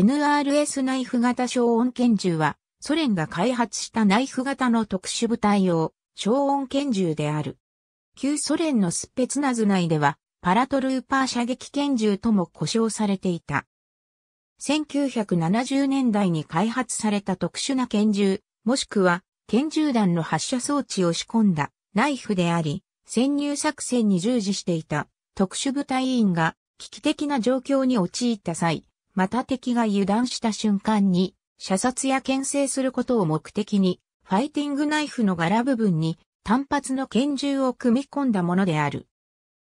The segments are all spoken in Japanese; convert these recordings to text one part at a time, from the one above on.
NRS ナイフ型消音拳銃は、ソ連が開発したナイフ型の特殊部隊用、消音拳銃である。旧ソ連のスペツナズ内では、パラトルーパー射撃拳銃とも呼称されていた。1970年代に開発された特殊な拳銃、もしくは拳銃弾の発射装置を仕込んだナイフであり、潜入作戦に従事していた特殊部隊員が危機的な状況に陥った際、また敵が油断した瞬間に、射殺や牽制することを目的に、ファイティングナイフの柄部分に単発の拳銃を組み込んだものである。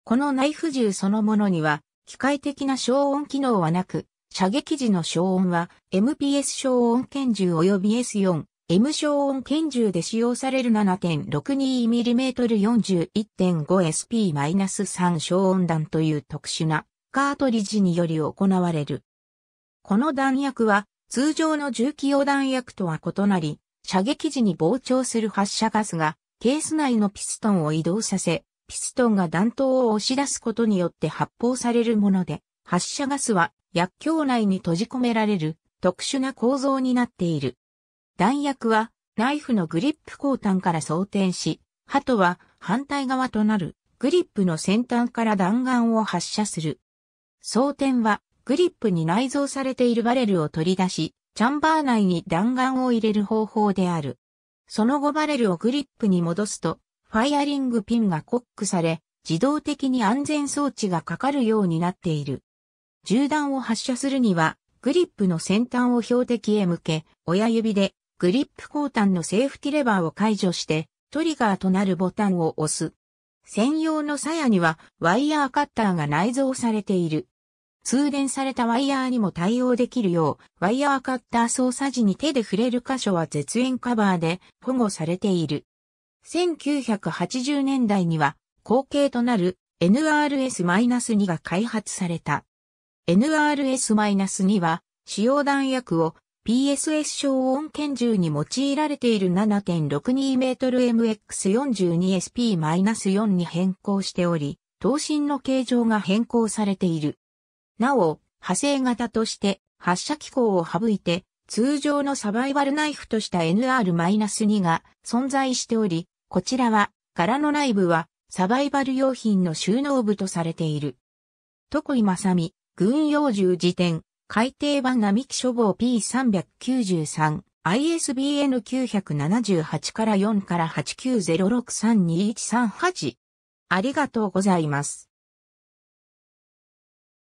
このナイフ銃そのものには、機械的な消音機能はなく、射撃時の消音は MPS 消音拳銃及び S4、M 消音拳銃で使用される 7.62mm41.5SP-3 消音弾という特殊なカートリッジにより行われる。この弾薬は通常の重機用弾薬とは異なり、射撃時に膨張する発射ガスがケース内のピストンを移動させ、ピストンが弾頭を押し出すことによって発砲されるもので、発射ガスは薬莢内に閉じ込められる特殊な構造になっている。弾薬はナイフのグリップ後端から装填し、鳩は反対側となるグリップの先端から弾丸を発射する。装填はグリップに内蔵されているバレルを取り出し、チャンバー内に弾丸を入れる方法である。その後バレルをグリップに戻すと、ファイアリングピンがコックされ、自動的に安全装置がかかるようになっている。銃弾を発射するには、グリップの先端を標的へ向け、親指でグリップ後端のセーフティレバーを解除して、トリガーとなるボタンを押す。専用の鞘にはワイヤーカッターが内蔵されている。通電されたワイヤーにも対応できるよう、ワイヤーカッター操作時に手で触れる箇所は絶縁カバーで保護されている。1980年代には後継となる NRS-2 が開発された。NRS-2 は使用弾薬を PSS 小音拳銃に用いられている 7.62mmMX42SP-4 に変更しており、等身の形状が変更されている。なお、派生型として発射機構を省いて通常のサバイバルナイフとした NR-2 が存在しており、こちらは柄の内部はサバイバル用品の収納部とされている。徳井正美、軍用銃辞典、改訂版並木書房 P393、ISBN 978から4から890632138。ありがとうございます。